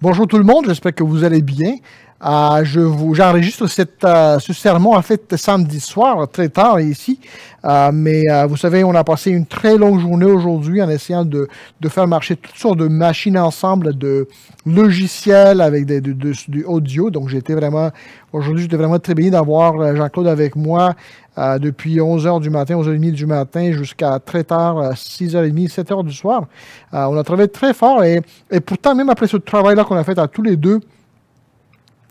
Bonjour tout le monde, j'espère que vous allez bien. Ah, je vous, j'enregistre cette, euh, ce sermon en fait samedi soir, très tard ici. Ah, mais ah, vous savez, on a passé une très longue journée aujourd'hui en essayant de, faire marcher toutes sortes de machines ensemble, de logiciels avec des, du audio. Donc j'étais vraiment, aujourd'hui, j'étais vraiment très béni d'avoir euh, Jean-Claude avec moi depuis 11h du matin, 11h30 du matin jusqu'à très tard, 6h30, 7h du soir. Euh, on a travaillé très fort et pourtant, même après ce travail-là qu'on a fait à tous les deux,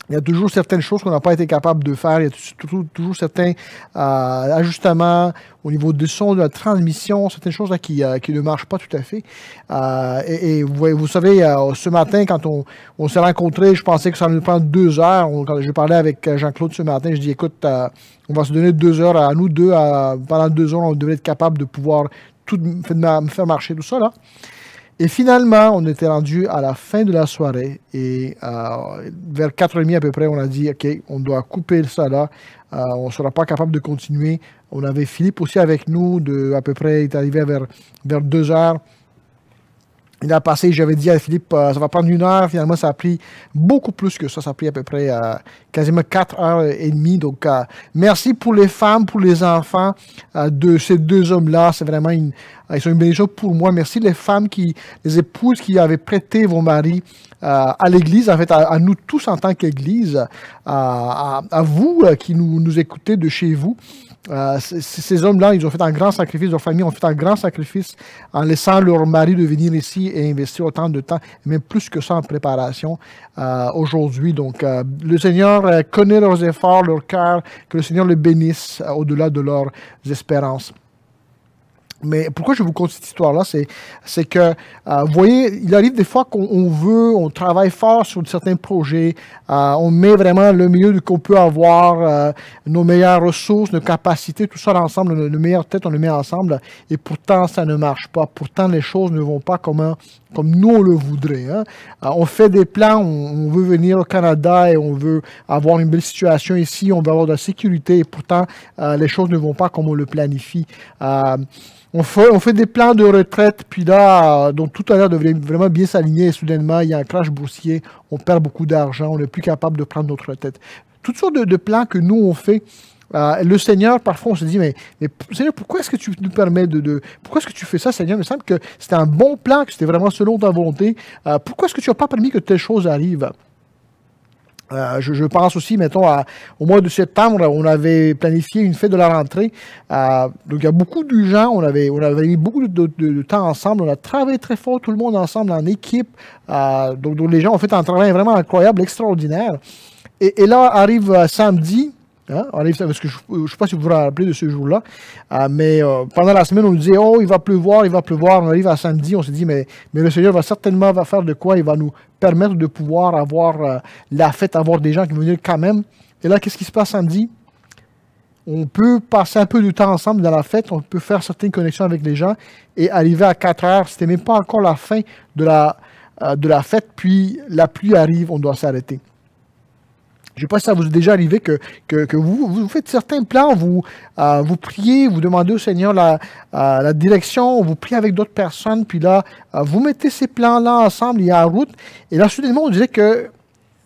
il y a toujours certaines choses qu'on n'a pas été capable de faire. Il y a toujours certains euh, ajustements au niveau du son, de la transmission, certaines choses là, qui, euh, qui ne marchent pas tout à fait. Euh, et, vous, vous, savez, ce matin, quand on, on s'est rencontrés, je pensais que ça allait nous prendre deux heures. quand je parlais avec Jean-Claude ce matin, je dis, écoute, on va se donner deux heures à nous deux. pendant deux heures, on devrait être capable de pouvoir tout, faire marcher tout ça. là. Et finalement, on était rendu à la fin de la soirée et euh, vers 4h30 à peu près, on a dit OK, on doit couper ça là. Euh, on sera pas capable de continuer. On avait Philippe aussi avec nous, de, à peu près, il est arrivé vers, vers 2h dans passé, j'avais dit à Philippe, euh, ça va prendre une heure. Finalement, ça a pris beaucoup plus que ça. Ça a pris à peu près euh, quasiment quatre heures et demie. Donc, euh, merci pour les femmes, pour les enfants de ces deux hommes-là. C'est vraiment une, ils sont une bénédiction pour moi. Merci les femmes qui, les épouses qui avaient prêté vos maris à l'Église, en fait, à, nous tous en tant qu'Église, à, à, vous qui nous, nous écoutez de chez vous. Euh, ces hommes-là, ils ont fait un grand sacrifice, leur famille ont fait un grand sacrifice en laissant leur mari de venir ici et investir autant de temps, même plus que ça en préparation euh, aujourd'hui. Donc, euh, le Seigneur connaît leurs efforts, leur cœur, que le Seigneur les bénisse au-delà de leurs espérances. Mais pourquoi je vous conte cette histoire-là, c'est que, euh, vous voyez, il arrive des fois qu'on veut, on travaille fort sur certains projets, euh, on met vraiment le mieux qu'on peut avoir, euh, nos meilleures ressources, nos capacités, tout ça ensemble, nos, meilleures têtes, on le met ensemble, et pourtant ça ne marche pas, pourtant les choses ne vont pas comme comme nous on le voudrait. Hein. Euh, on fait des plans, on, veut venir au Canada et on veut avoir une belle situation ici, on veut avoir de la sécurité et pourtant euh, les choses ne vont pas comme on le planifie. Euh, on, fait, on fait, des plans de retraite, puis là, dont tout à l'heure devrait vraiment bien s'aligner et soudainement il y a un crash boursier, on perd beaucoup d'argent, on n'est plus capable de prendre notre retraite. Toutes sortes de plans que nous on fait euh, le Seigneur, parfois, on se dit, mais, Seigneur, pourquoi est-ce que tu nous permets de, de Pourquoi est-ce que tu fais ça, Seigneur Il me semble que c'était un bon plan, que c'était vraiment selon ta volonté. Euh, pourquoi est-ce que tu n'as pas permis que telle chose arrive euh, je, pense aussi, mettons, au mois de septembre, on avait planifié une fête de la rentrée. donc, il y a beaucoup de gens, on avait, on avait mis beaucoup de, temps ensemble, on a travaillé très fort, tout le monde ensemble, en équipe. donc, les gens ont fait un travail vraiment incroyable, extraordinaire. Et, et là, arrive samedi, Hein, parce que je ne sais pas si vous vous rappelez de ce jour-là, euh, mais euh, pendant la semaine, on nous dit Oh, il va pleuvoir, il va pleuvoir. On arrive à samedi, on se dit mais, le Seigneur va certainement va faire de quoi Il va nous permettre de pouvoir avoir euh, la fête, avoir des gens qui vont venir quand même. Et là, qu'est-ce qui se passe samedi On peut passer un peu de temps ensemble dans la fête, on peut faire certaines connexions avec les gens. Et arriver à 4 heures, c'était même pas encore la fin de la, de la fête, puis la pluie arrive, on doit s'arrêter. Je pense sais ça vous est déjà arrivé que, que, vous, faites certains plans, vous, euh, vous priez, vous demandez au Seigneur la, euh, la direction, vous priez avec d'autres personnes, puis là, euh, vous mettez ces plans-là ensemble, il y a en route, et là, soudainement, on disait que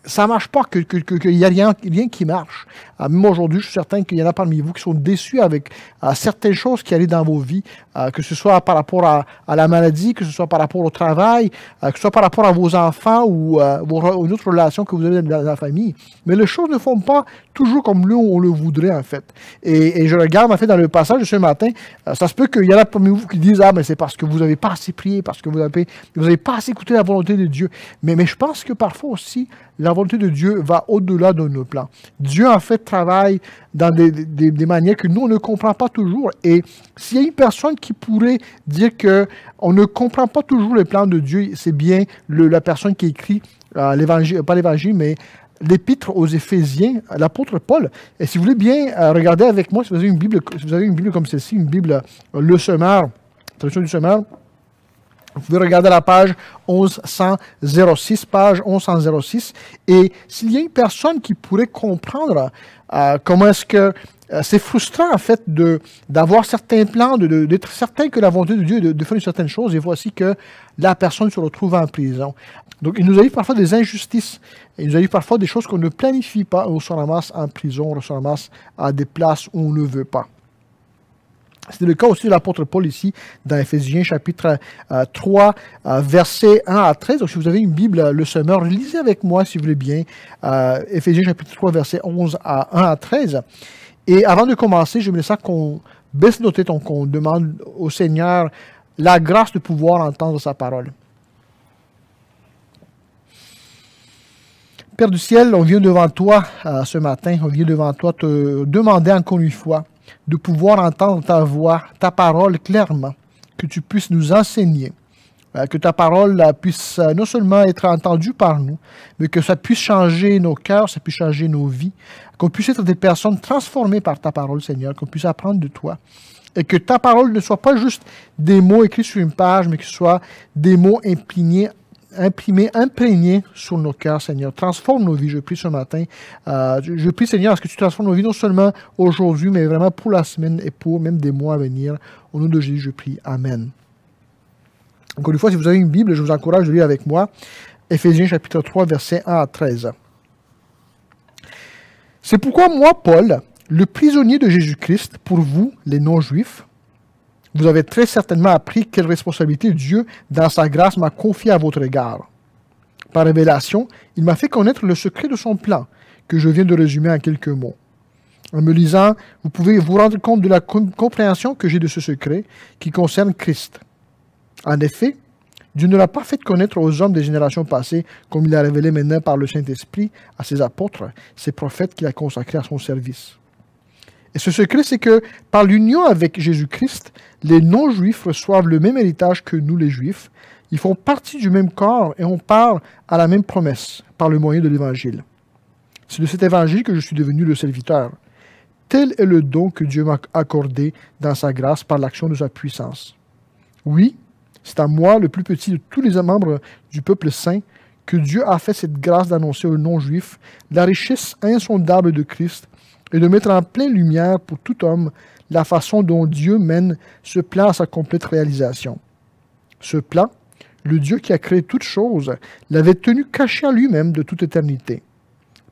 ça ne marche pas, qu'il que, a rien qui marche. Ah, même aujourd'hui, je suis certain qu'il y en a parmi vous qui sont déçus avec ah, certaines choses qui arrivent dans vos vies, ah, que ce soit par rapport à, la maladie, que ce soit par rapport au travail, que ce soit par rapport à vos enfants ou une autre relation que vous avez dans la famille. Mais les choses ne font pas toujours comme nous, on le voudrait, en fait. Et, je regarde, en fait, dans le passage de ce matin, ça se peut qu'il y en a parmi vous qui disent, ah, mais c'est parce que vous n'avez pas assez prié, parce que vous n'avez pas assez écouté la volonté de Dieu. Mais, mais je pense que parfois aussi, la volonté de Dieu va au-delà de nos plans. Dieu, en fait, travaille dans des, manières que nous, on ne comprend pas toujours. Et s'il y a une personne qui pourrait dire qu'on ne comprend pas toujours les plans de Dieu, c'est bien le, la personne qui écrit euh, l'évangile, pas l'évangile, mais l'épître aux Éphésiens, l'apôtre Paul. Et si vous voulez bien euh, regarder avec moi, si vous avez une Bible, si vous avez une Bible comme celle-ci, une Bible, euh, le semeur, traduction du semeur, vous pouvez regarder la page 1106, page 1106. Et s'il y a une personne qui pourrait comprendre euh, comment est-ce que euh, c'est frustrant, en fait, d'avoir certains plans, d'être de, certain que la volonté de Dieu est de, de, faire une certaine chose, et voici que la personne se retrouve en prison. Donc, il nous arrive parfois des injustices. Il nous arrive parfois des choses qu'on ne planifie pas, on se ramasse en prison, on se ramasse à des places où on ne veut pas. C'est le cas aussi de l'apôtre Paul ici dans Ephésiens chapitre 3, euh, euh, versets 1 à 13. Donc, si vous avez une Bible, euh, le semeur, lisez avec moi si vous voulez bien. Ephésiens chapitre 3, versets 11 à 1 à 13. Et avant de commencer, je laisse ça qu'on baisse nos têtes, qu'on demande au Seigneur la grâce de pouvoir entendre sa parole. Père du ciel, on vient devant toi ce matin, on vient devant toi te demander encore une fois de pouvoir entendre ta voix, ta parole clairement, que tu puisses nous enseigner, euh, que ta parole euh, puisse euh, non seulement être entendue par nous, mais que ça puisse changer nos cœurs, ça puisse changer nos vies, qu'on puisse être des personnes transformées par ta parole, Seigneur, qu'on puisse apprendre de toi. Et que ta parole ne soit pas juste des mots écrits sur une page, mais que soit des mots imprimés imprimé, imprégné sur nos cœurs, Seigneur. Transforme nos vies, je prie ce matin. Euh, je prie, Seigneur, à ce que tu transformes nos vies non seulement aujourd'hui, mais vraiment pour la semaine et pour même des mois à venir. Au nom de Jésus, je prie. Amen. Encore une fois, si vous avez une Bible, je vous encourage de lire avec moi Éphésiens chapitre 3, versets 1 à 13. C'est pourquoi moi, Paul, le prisonnier de Jésus-Christ, pour vous, les non-juifs, vous avez très certainement appris quelle responsabilité Dieu, dans sa grâce, m'a confié à votre égard. Par révélation, il m'a fait connaître le secret de son plan, que je viens de résumer en quelques mots. En me lisant, vous pouvez vous rendre compte de la compréhension que j'ai de ce secret qui concerne Christ. En effet, Dieu ne l'a pas fait connaître aux hommes des générations passées comme il l'a révélé maintenant par le Saint-Esprit à ses apôtres, ses prophètes qu'il a consacrés à son service. Et ce secret, c'est que par l'union avec Jésus-Christ, les non-juifs reçoivent le même héritage que nous les juifs. Ils font partie du même corps et on parle à la même promesse par le moyen de l'Évangile. C'est de cet Évangile que je suis devenu le serviteur. Tel est le don que Dieu m'a accordé dans sa grâce par l'action de sa puissance. Oui, c'est à moi, le plus petit de tous les membres du peuple saint, que Dieu a fait cette grâce d'annoncer aux non-juifs la richesse insondable de Christ et de mettre en pleine lumière pour tout homme la façon dont Dieu mène ce plan à sa complète réalisation. Ce plan, le Dieu qui a créé toute chose, l'avait tenu caché à lui-même de toute éternité.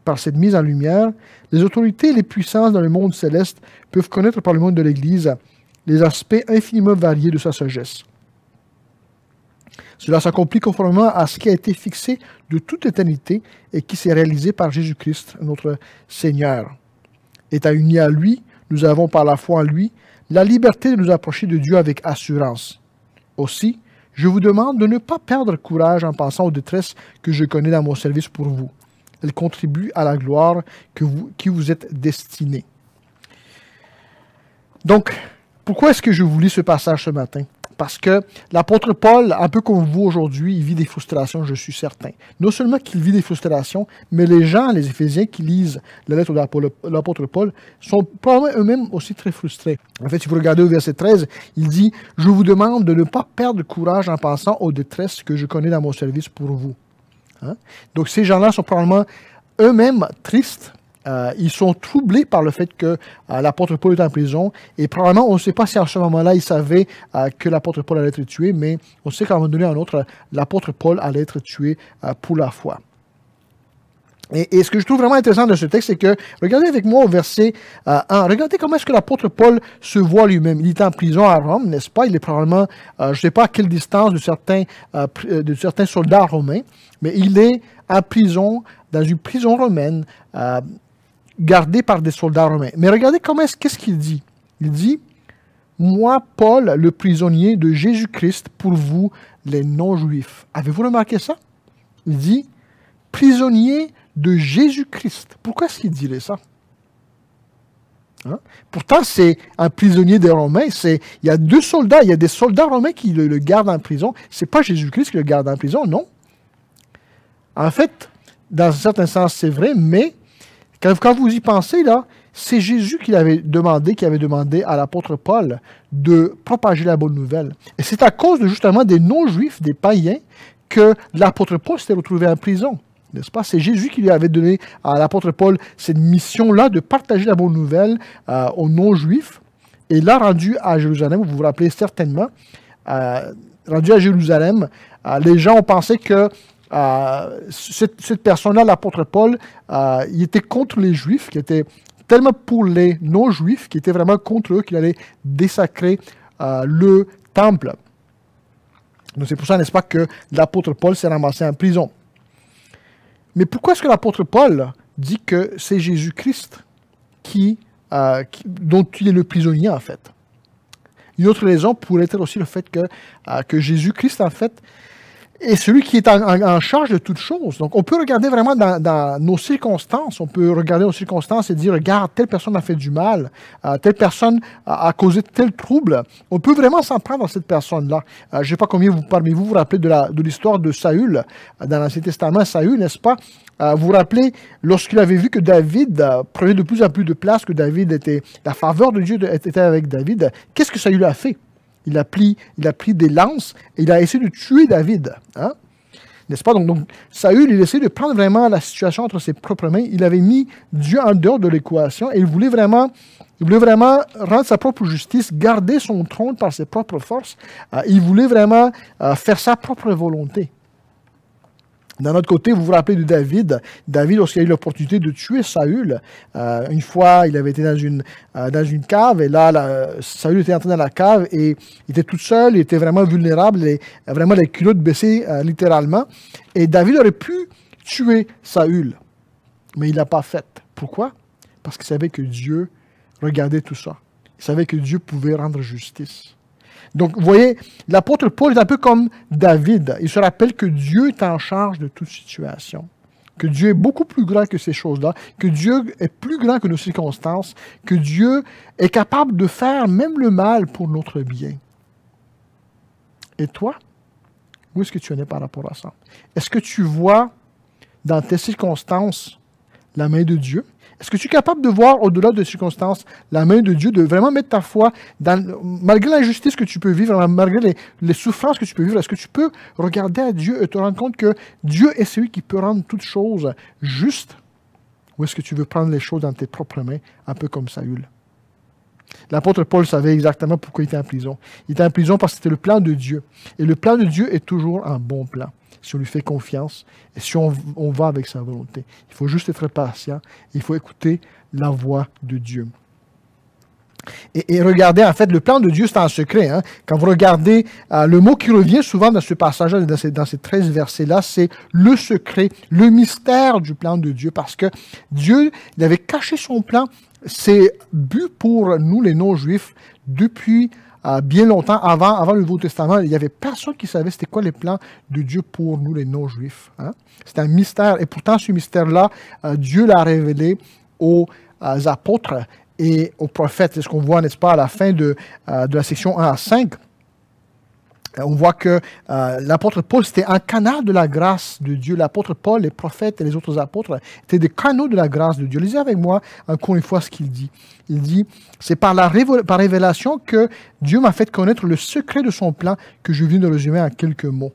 Par cette mise en lumière, les autorités et les puissances dans le monde céleste peuvent connaître par le monde de l'Église les aspects infiniment variés de sa sagesse. Cela s'accomplit conformément à ce qui a été fixé de toute éternité et qui s'est réalisé par Jésus-Christ, notre Seigneur étant unis à lui, nous avons par la foi en lui la liberté de nous approcher de Dieu avec assurance. Aussi, je vous demande de ne pas perdre courage en pensant aux détresses que je connais dans mon service pour vous. Elles contribuent à la gloire qui vous êtes destinée. Donc, pourquoi est-ce que je vous lis ce passage ce matin parce que l'apôtre Paul, un peu comme vous aujourd'hui, il vit des frustrations, je suis certain. Non seulement qu'il vit des frustrations, mais les gens, les Éphésiens qui lisent la lettre de l'apôtre Paul, sont probablement eux-mêmes aussi très frustrés. En fait, si vous regardez au verset 13, il dit, je vous demande de ne pas perdre courage en pensant aux détresses que je connais dans mon service pour vous. Hein? Donc ces gens-là sont probablement eux-mêmes tristes euh, ils sont troublés par le fait que euh, l'apôtre Paul est en prison. Et probablement, on ne sait pas si à ce moment-là, ils savaient euh, que l'apôtre Paul allait être tué, mais on sait qu'à un moment donné, un autre, l'apôtre Paul allait être tué pour la foi. Et, ce que je trouve vraiment intéressant de ce texte, c'est que, regardez avec moi au verset 1, regardez comment est-ce que l'apôtre Paul se voit lui-même. Il est en prison à Rome, n'est-ce pas? Il est probablement, je ne sais pas à quelle distance de certains, de certains soldats romains, mais il est en prison, dans une prison romaine, gardé par des soldats romains. Mais regardez comment est-ce qu'est-ce qu'il dit. Il dit Moi, Paul, le prisonnier de Jésus-Christ, pour vous, les non-juifs. Avez-vous remarqué ça Il dit Prisonnier de Jésus-Christ. Pourquoi est-ce qu'il dirait ça hein? Pourtant, c'est un prisonnier des Romains. Il y a deux soldats. Il y a des soldats romains qui le, le gardent en prison. Ce n'est pas Jésus-Christ qui le garde en prison, non. En fait, dans un certain sens, c'est vrai, mais quand, vous y pensez, là, c'est Jésus qui l'avait demandé, qui avait demandé à l'apôtre Paul de propager la bonne nouvelle. Et c'est à cause justement des non-juifs, des païens, que l'apôtre Paul s'est retrouvé en prison. N'est-ce pas? C'est Jésus qui lui avait donné à l'apôtre Paul cette mission-là de partager la bonne nouvelle euh, aux non-juifs. Et là, rendu à Jérusalem, vous vous rappelez certainement, euh, rendu à Jérusalem, euh, les gens ont pensé que euh, cette, personne-là, l'apôtre Paul, euh, il était contre les Juifs, qui était tellement pour les non-Juifs, qui était vraiment contre eux, qu'il allait désacrer euh, le temple. Donc c'est pour ça, n'est-ce pas, que l'apôtre Paul s'est ramassé en prison. Mais pourquoi est-ce que l'apôtre Paul dit que c'est Jésus-Christ qui, dont il est le prisonnier, en fait? Une autre raison pourrait être aussi le fait que, que Jésus-Christ, en fait, et celui qui est en, charge de toute chose. Donc, on peut regarder vraiment dans, dans, nos circonstances. On peut regarder nos circonstances et dire, regarde, telle personne a fait du mal, euh, telle personne a, causé tel trouble. On peut vraiment s'en prendre à cette personne-là. Euh, je ne sais pas combien vous, parmi vous vous rappelez de l'histoire de, de Saül euh, dans l'Ancien Testament. Saül, n'est-ce pas? vous vous rappelez, lorsqu'il avait vu que David prenait de plus en plus de place, que David était, la faveur de Dieu était avec David, qu'est-ce que Saül a fait? Il a pris, il a pris des lances et il a essayé de tuer David. Hein. N'est-ce pas? Donc, donc, Saül, il essayé de prendre vraiment la situation entre ses propres mains. Il avait mis Dieu en dehors de l'équation et il voulait vraiment, il voulait vraiment rendre sa propre justice, garder son trône par ses propres forces. Euh, il voulait vraiment euh, faire sa propre volonté. D'un autre côté, vous vous rappelez de David. David, lorsqu'il a eu l'opportunité de tuer Saül, euh, une fois, il avait été dans une, euh, dans une cave, et là, Saül était entré dans la cave, et il était tout seul, il était vraiment vulnérable, et vraiment les culottes baissées, euh, littéralement. Et David aurait pu tuer Saül, mais il ne l'a pas fait. Pourquoi? Parce qu'il savait que Dieu regardait tout ça. Il savait que Dieu pouvait rendre justice. Donc, vous voyez, l'apôtre Paul est un peu comme David. Il se rappelle que Dieu est en charge de toute situation, que Dieu est beaucoup plus grand que ces choses-là, que Dieu est plus grand que nos circonstances, que Dieu est capable de faire même le mal pour notre bien. Et toi, où est-ce que tu en es par rapport à ça? Est-ce que tu vois dans tes circonstances la main de Dieu? Est-ce que tu es capable de voir au-delà des circonstances la main de Dieu, de vraiment mettre ta foi dans, malgré l'injustice que tu peux vivre, malgré les, les souffrances que tu peux vivre, est-ce que tu peux regarder à Dieu et te rendre compte que Dieu est celui qui peut rendre toutes choses justes? Ou est-ce que tu veux prendre les choses dans tes propres mains, un peu comme Saül? L'apôtre Paul savait exactement pourquoi il était en prison. Il était en prison parce que c'était le plan de Dieu. Et le plan de Dieu est toujours un bon plan si on lui fait confiance et si on, va avec sa volonté. Il faut juste être patient, il faut écouter la voix de Dieu. Et, regardez, en fait, le plan de Dieu, c'est un secret. Hein. Quand vous regardez euh, le mot qui revient souvent dans ce passage dans ces, dans ces 13 versets-là, c'est le secret, le mystère du plan de Dieu, parce que Dieu, il avait caché son plan, C'est buts pour nous, les non-juifs, depuis euh, bien longtemps avant, avant le Nouveau Testament, il n'y avait personne qui savait c'était quoi les plans de Dieu pour nous, les non-juifs. Hein. C'est un mystère. Et pourtant, ce mystère-là, euh, Dieu l'a révélé aux euh, apôtres et aux prophètes. C'est ce qu'on voit, n'est-ce pas, à la fin de, de la section 1 à 5. Euh, on voit que euh, l'apôtre Paul, c'était un canal de la grâce de Dieu. L'apôtre Paul, les prophètes et les autres apôtres étaient des canaux de la grâce de Dieu. Lisez avec moi encore une fois ce qu'il dit. Il dit, c'est par la par révélation que Dieu m'a fait connaître le secret de son plan que je viens de résumer en quelques mots.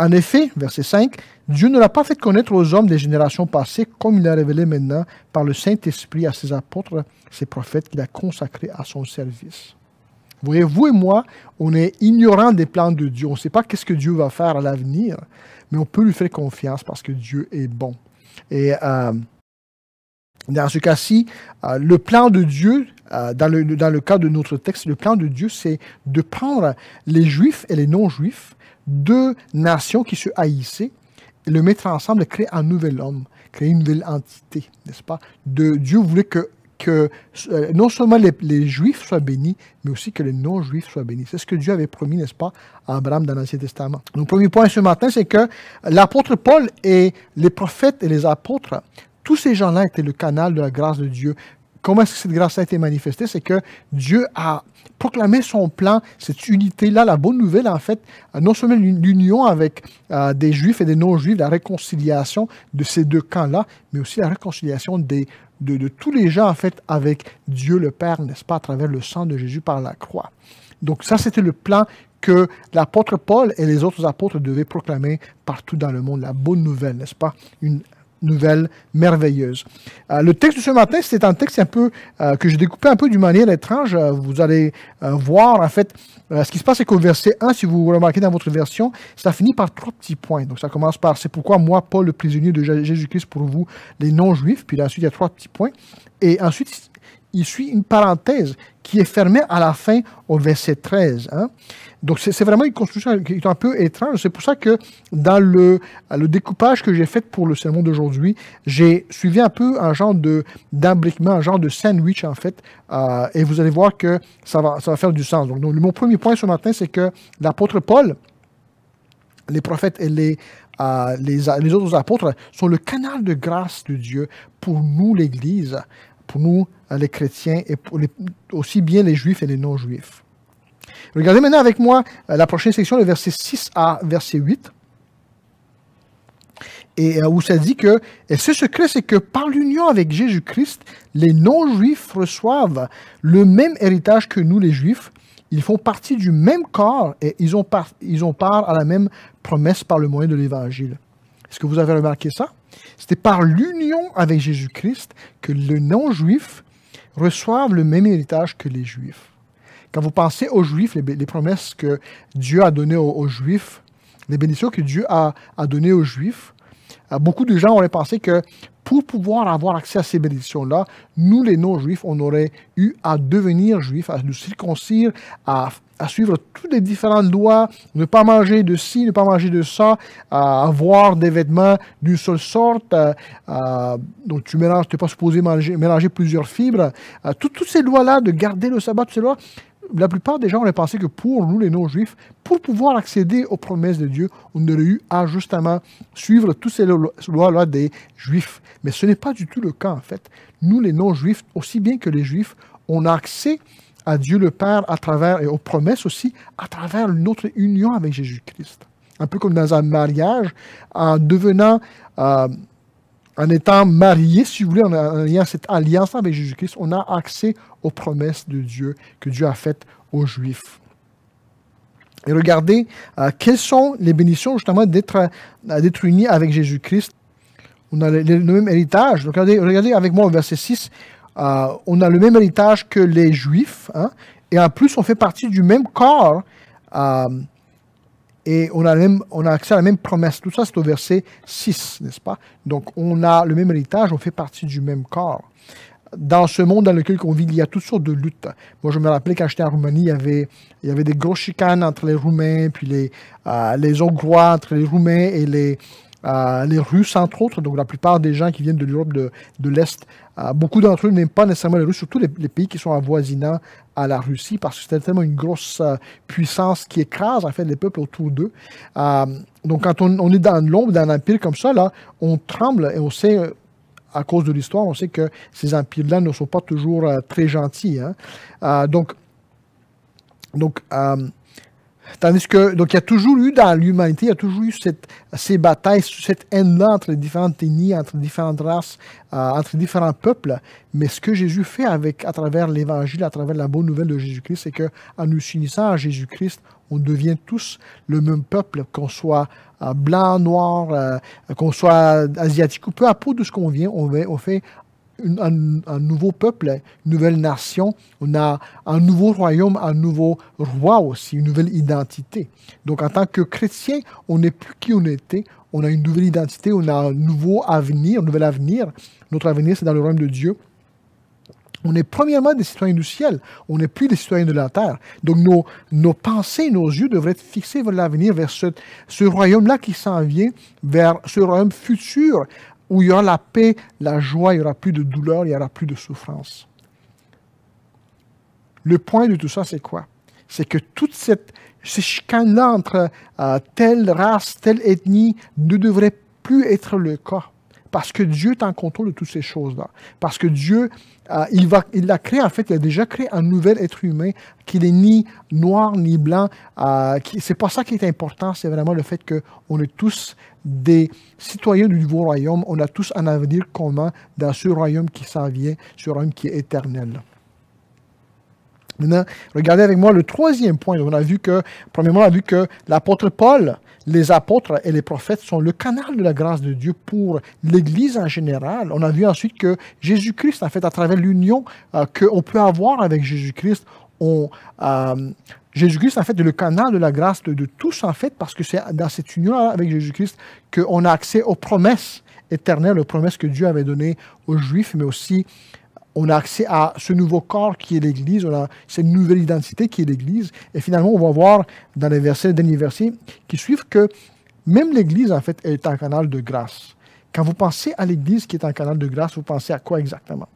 En effet, verset 5, Dieu ne l'a pas fait connaître aux hommes des générations passées comme il l'a révélé maintenant par le Saint-Esprit à ses apôtres, ses prophètes qu'il a consacrés à son service. Vous voyez, vous et moi, on est ignorant des plans de Dieu. On ne sait pas qu'est-ce que Dieu va faire à l'avenir, mais on peut lui faire confiance parce que Dieu est bon. Et euh, dans ce cas-ci, euh, le plan de Dieu, euh, dans, le, dans le cas de notre texte, le plan de Dieu, c'est de prendre les juifs et les non-juifs, deux nations qui se haïssaient, et le mettre ensemble et créer un nouvel homme, créer une nouvelle entité, n'est-ce pas? De, Dieu voulait que que euh, non seulement les, Juifs soient bénis, mais aussi que les non-Juifs soient bénis. C'est ce que Dieu avait promis, n'est-ce pas, à Abraham dans l'Ancien Testament. Donc, premier point ce matin, c'est que l'apôtre Paul et les prophètes et les apôtres, tous ces gens-là étaient le canal de la grâce de Dieu comment est-ce que cette grâce a été manifestée C'est que Dieu a proclamé son plan, cette unité-là, la bonne nouvelle en fait, non seulement l'union avec euh, des juifs et des non-juifs, la réconciliation de ces deux camps-là, mais aussi la réconciliation des de, tous les gens, en fait, avec Dieu le Père, n'est-ce pas, à travers le sang de Jésus par la croix. Donc ça, c'était le plan que l'apôtre Paul et les autres apôtres devaient proclamer partout dans le monde, la bonne nouvelle, n'est-ce pas, nouvelle merveilleuse. Euh, le texte de ce matin, c'est un texte un peu euh, que j'ai découpé un peu d'une manière étrange. Euh, vous allez voir, en fait, ce qui se passe, c'est qu'au verset 1, si vous remarquez dans votre version, ça finit par trois petits points. Donc, ça commence par « C'est pourquoi moi, Paul, le prisonnier de Jésus-Christ pour vous, les non-juifs », puis là, ensuite, il y a trois petits points. Et ensuite, il suit une parenthèse qui est fermée à la fin au verset 13. Hein. Donc c'est vraiment une construction qui est un peu étrange. C'est pour ça que dans le, le découpage que j'ai fait pour le sermon d'aujourd'hui, j'ai suivi un peu un genre d'imbriquement, un genre de sandwich en fait. Euh, et vous allez voir que ça va, ça va faire du sens. Donc, mon premier point ce matin, c'est que l'apôtre Paul, les prophètes et les, euh, les, autres apôtres sont le canal de grâce de Dieu pour nous, l'Église pour nous, les chrétiens, et pour aussi bien les juifs et les non-juifs. Regardez maintenant avec moi euh, la prochaine section, le verset 6 à verset 8, et, euh, où ça dit que et ce secret, c'est que par l'union avec Jésus-Christ, les non-juifs reçoivent le même héritage que nous, les juifs. Ils font partie du même corps et ils ont, ils ont part à la même promesse par le moyen de l'Évangile. Est-ce que vous avez remarqué ça? C'était par l'union avec Jésus-Christ que le non-juif reçoivent le même héritage que les juifs. Quand vous pensez aux juifs, les, promesses que Dieu a données aux, juifs, les bénédictions que Dieu a, a données aux juifs, euh, beaucoup de gens auraient pensé que pour pouvoir avoir accès à ces bénédictions-là, nous, les non-juifs, on aurait eu à devenir juifs, à nous circoncire, à à suivre toutes les différentes lois, ne pas manger de ci, ne pas manger de ça, à avoir des vêtements d'une seule sorte, euh, euh, donc tu mélanges, tu n'es pas supposé manger, mélanger plusieurs fibres, à, euh, toutes ces lois-là, de garder le sabbat, toutes ces lois, la plupart des gens auraient pensé que pour nous, les non-juifs, pour pouvoir accéder aux promesses de Dieu, on aurait eu à justement suivre toutes ces lois-là des juifs. Mais ce n'est pas du tout le cas, en fait. Nous, les non-juifs, aussi bien que les juifs, on a accès à Dieu le Père à travers, et aux promesses aussi, à travers notre union avec Jésus-Christ. Un peu comme dans un mariage, en devenant, euh, en étant marié, si vous voulez, en, ayant cette alliance avec Jésus-Christ, on a accès aux promesses de Dieu que Dieu a faites aux Juifs. Et regardez, euh, quelles sont les bénitions justement euh, d'être unis avec Jésus-Christ on a le, même héritage. Regardez, regardez avec moi au verset 6. Euh, on a le même héritage que les Juifs, hein, et en plus, on fait partie du même corps, euh, et on a, même, on a accès à la même promesse. Tout ça, c'est au verset 6, n'est-ce pas Donc, on a le même héritage, on fait partie du même corps. Dans ce monde dans lequel on vit, il y a toutes sortes de luttes. Moi, je me rappelais quand j'étais en Roumanie, il y, avait, il y avait des gros chicanes entre les Roumains, puis les, euh, les Hongrois, entre les Roumains et les, euh, les Russes, entre autres, donc la plupart des gens qui viennent de l'Europe de, de l'Est, euh, beaucoup d'entre eux n'aiment pas nécessairement les Russes, surtout les, pays qui sont avoisinants à la Russie, parce que c'est tellement une grosse euh, puissance qui écrase en fait les peuples autour d'eux. donc quand on, est dans l'ombre d'un empire comme ça, là, on tremble et on sait à cause de l'histoire, on sait que ces empires-là ne sont pas toujours très gentils. Hein. donc, donc Tandis que, donc, il y a toujours eu dans l'humanité, il y a toujours eu ces batailles, cette haine-là entre les différentes ethnies, entre différentes races, euh, entre différents peuples. Mais ce que Jésus fait avec, à travers l'Évangile, à travers la bonne nouvelle de Jésus-Christ, c'est qu'en nous unissant à Jésus-Christ, on devient tous le même peuple, qu'on soit euh, blanc, noir, euh, qu'on soit asiatique, ou peu à peu de ce qu'on vient, on, on fait un, nouveau peuple, une nouvelle nation, on a un nouveau royaume, un nouveau roi aussi, une nouvelle identité. Donc en tant que chrétien, on n'est plus qui on était, on a une nouvelle identité, on a un nouveau avenir, un nouvel avenir. Notre avenir, c'est dans le royaume de Dieu. On est premièrement des citoyens du ciel, on n'est plus des citoyens de la terre. Donc nos, nos pensées, nos yeux devraient être fixés vers l'avenir, vers ce, ce royaume-là qui s'en vient, vers ce royaume futur où il y aura la paix, la joie, il n'y aura plus de douleur, il n'y aura plus de souffrance. Le point de tout ça, c'est quoi? C'est que toute cette, ces chicanes entre euh, telle race, telle ethnie ne devrait plus être le cas. Parce que Dieu est en contrôle de toutes ces choses-là. Parce que Dieu, euh, il, va, il a créé, en fait, il a déjà créé un nouvel être humain qui n'est ni noir ni blanc. Euh, c'est pas ça qui est important, c'est vraiment le fait qu'on est tous des citoyens du nouveau royaume. On a tous un avenir commun dans ce royaume qui s'en vient, ce royaume qui est éternel. Maintenant, regardez avec moi le troisième point. On a vu que, premièrement, on a vu que l'apôtre Paul, les apôtres et les prophètes sont le canal de la grâce de Dieu pour l'Église en général. On a vu ensuite que Jésus-Christ, en fait, à travers l'union euh, qu'on peut avoir avec Jésus-Christ, euh, Jésus-Christ, en fait, est le canal de la grâce de, tous, en fait, parce que c'est dans cette union avec Jésus-Christ qu'on a accès aux promesses éternelles, aux promesses que Dieu avait données aux Juifs, mais aussi on a accès à ce nouveau corps qui est l'Église, on a cette nouvelle identité qui est l'Église. Et finalement, on va voir dans les versets, les derniers versets qui suivent que même l'Église, en fait, est un canal de grâce. Quand vous pensez à l'Église qui est un canal de grâce, vous pensez à quoi exactement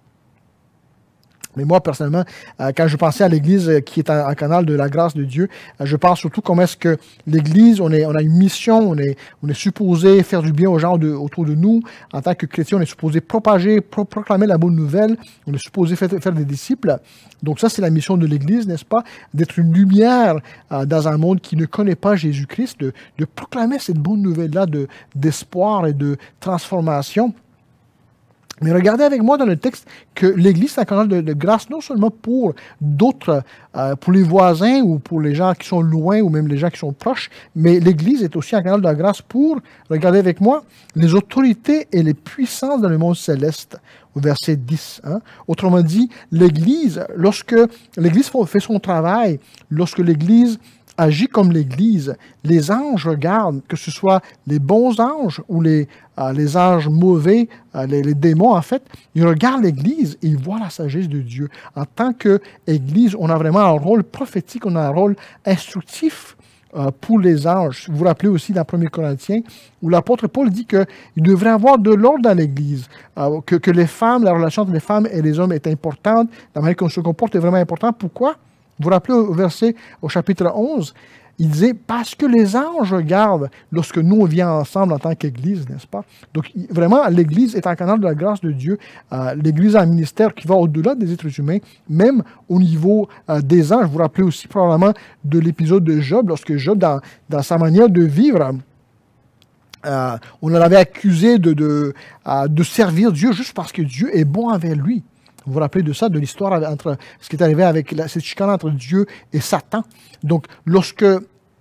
mais moi, personnellement, euh, quand je pensais à l'Église euh, qui est un, canal de la grâce de Dieu, euh, je pense surtout comment est-ce que l'Église, on, est, on a une mission, on est, supposé faire du bien aux gens autour de nous. En tant que chrétien, on est supposé propager, proclamer la bonne nouvelle, on est supposé faire, des disciples. Donc ça, c'est la mission de l'Église, n'est-ce pas D'être une lumière dans un monde qui ne connaît pas Jésus-Christ, de, proclamer cette bonne nouvelle-là d'espoir et de transformation. Mais regardez avec moi dans le texte que l'Église est un canal de, grâce, non seulement pour d'autres, euh, pour les voisins ou pour les gens qui sont loin ou même les gens qui sont proches, mais l'Église est aussi un canal de grâce pour, regardez avec moi, les autorités et les puissances dans le monde céleste, au verset 10. Hein. Autrement dit, l'Église, lorsque l'Église fait son travail, lorsque l'Église agit comme l'Église. Les anges regardent, que ce soit les bons anges ou les, euh, les anges mauvais, euh, les, démons en fait, ils regardent l'Église et ils voient la sagesse de Dieu. En tant qu'Église, on a vraiment un rôle prophétique, on a un rôle instructif euh, pour les anges. Vous vous rappelez aussi dans 1 Corinthiens où l'apôtre Paul dit qu'il devrait avoir de l'ordre dans l'Église, que, les femmes, la relation entre les femmes et les hommes est importante, la manière qu'on se comporte est vraiment importante. Pourquoi? Vous vous rappelez au verset, au chapitre 11, il disait parce que les anges regardent lorsque nous on vient ensemble en tant qu'Église, n'est-ce pas? Donc vraiment, l'Église est un canal de la grâce de Dieu. Euh, L'Église a un ministère qui va au-delà des êtres humains, même au niveau euh, des anges. Vous vous rappelez aussi probablement de l'épisode de Job, lorsque Job, dans, dans sa manière de vivre, euh, on l'avait accusé de, de, de servir Dieu juste parce que Dieu est bon avec lui. Vous vous rappelez de ça, de l'histoire entre ce qui est arrivé avec la, cette chicane entre Dieu et Satan. Donc, lorsque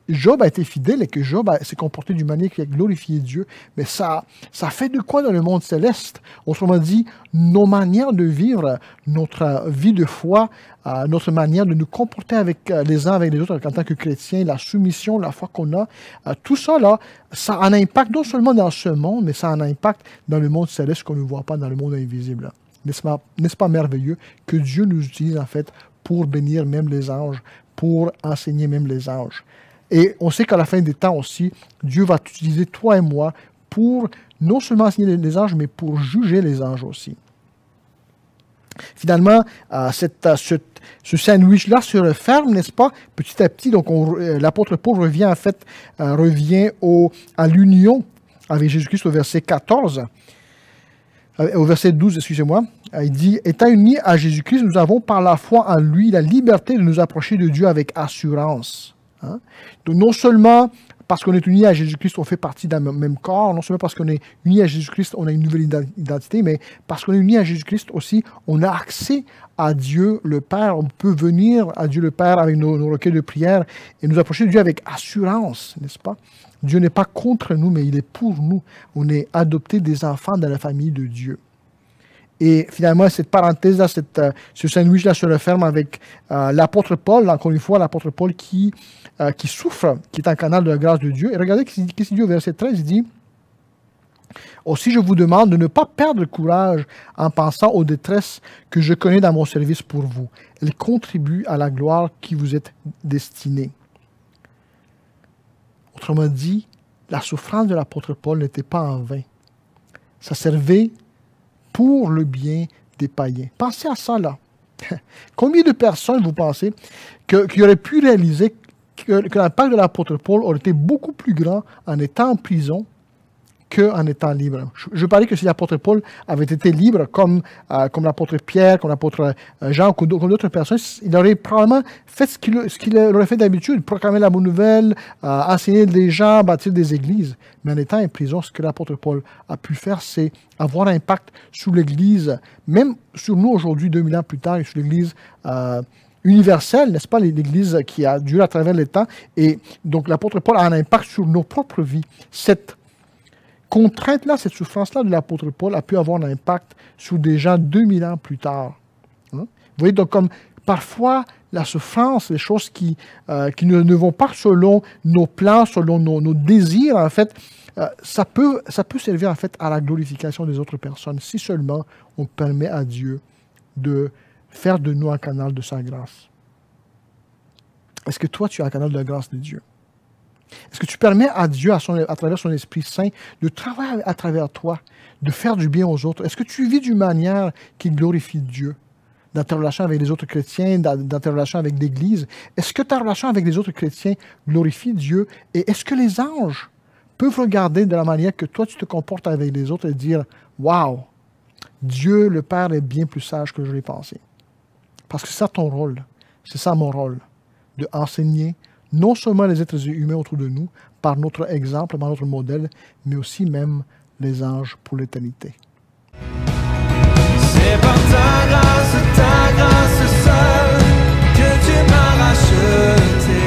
Job a été fidèle et que Job s'est comporté d'une manière qui a glorifié Dieu, mais ça, ça fait de quoi dans le monde céleste Autrement dit, nos manières de vivre, notre vie de foi, euh, notre manière de nous comporter avec euh, les uns avec les autres en tant que chrétiens, la soumission, la foi qu'on a, euh, tout ça là, ça a un impact non seulement dans ce monde, mais ça a un impact dans le monde céleste qu'on ne voit pas dans le monde invisible. N'est-ce pas, merveilleux que Dieu nous utilise en fait pour bénir même les anges, pour enseigner même les anges. Et on sait qu'à la fin des temps aussi, Dieu va utiliser toi et moi pour non seulement enseigner les anges, mais pour juger les anges aussi. Finalement, euh, euh, ce, sandwich-là se referme, n'est-ce pas, petit à petit. Donc, euh, l'apôtre Paul revient en fait, revient au, à l'union avec Jésus-Christ au verset 14. Euh, au verset 12, excusez-moi, euh, il dit Étant unis à Jésus-Christ, nous avons par la foi en lui la liberté de nous approcher de Dieu avec assurance. Hein. Donc, non seulement parce qu'on est unis à Jésus-Christ, on fait partie d'un même corps, non seulement parce qu'on est unis à Jésus-Christ, on a une nouvelle identité, mais parce qu'on est unis à Jésus-Christ aussi, on a accès à Dieu le Père, on peut venir à Dieu le Père avec nos, nos requêtes de prière et nous approcher de Dieu avec assurance, n'est-ce pas Dieu n'est pas contre nous, mais il est pour nous. On est adopté des enfants dans la famille de Dieu. Et finalement, cette parenthèse-là, euh, ce sandwich-là se referme avec euh, l'apôtre Paul, encore une fois, l'apôtre Paul qui, euh, qui souffre, qui est un canal de la grâce de Dieu. Et regardez ce qu'il dit au verset 13, il dit, aussi, je vous demande de ne pas perdre courage en pensant aux détresses que je connais dans mon service pour vous. Elles contribuent à la gloire qui vous est destinée. Autrement dit, la souffrance de l'apôtre Paul n'était pas en vain. Ça servait pour le bien des païens. Pensez à ça là. Combien de personnes, vous pensez, qui auraient pu réaliser que l'impact de l'apôtre Paul aurait été beaucoup plus grand en étant en prison qu'en étant libre. Je, parie que si l'apôtre Paul avait été libre, comme, euh, comme l'apôtre Pierre, comme l'apôtre euh, Jean, comme d'autres personnes, il aurait probablement fait ce qu'il aurait fait d'habitude, proclamer la bonne nouvelle, euh, enseigner des gens, bâtir des églises. Mais en étant en prison, ce que l'apôtre Paul a pu faire, c'est avoir un impact sur l'Église, même sur nous aujourd'hui, 2000 ans plus tard, et sur l'Église. universelle, n'est-ce pas, l'Église qui a duré à travers les temps. Et donc l'apôtre Paul a un impact sur nos propres vies. Cette contrainte-là, cette souffrance-là de l'apôtre Paul a pu avoir un impact sur des gens 2000 ans plus tard. Hein. Vous voyez, donc comme parfois la souffrance, les choses qui, euh, qui ne, vont pas selon nos plans, selon nos, désirs, en fait, euh, ça, peut, ça peut servir en fait à la glorification des autres personnes, si seulement on permet à Dieu de faire de nous un canal de sa grâce. Est-ce que toi, tu es un canal de la grâce de Dieu? Est-ce que tu permets à Dieu, à, travers son Esprit Saint, de travailler à travers toi, de faire du bien aux autres? Est-ce que tu vis d'une manière qui glorifie Dieu? dans ta relation avec les autres chrétiens, dans, ta relation avec l'Église, est-ce que ta relation avec les autres chrétiens glorifie Dieu et est-ce que les anges peuvent regarder de la manière que toi tu te comportes avec les autres et dire Waouh, Dieu le Père est bien plus sage que je l'ai pensé. Parce que c'est ça ton rôle, c'est ça mon rôle, de enseigner, non seulement les êtres humains autour de nous, par notre exemple, par notre modèle, mais aussi même les anges pour l'éternité. C'est que tu m'as racheté.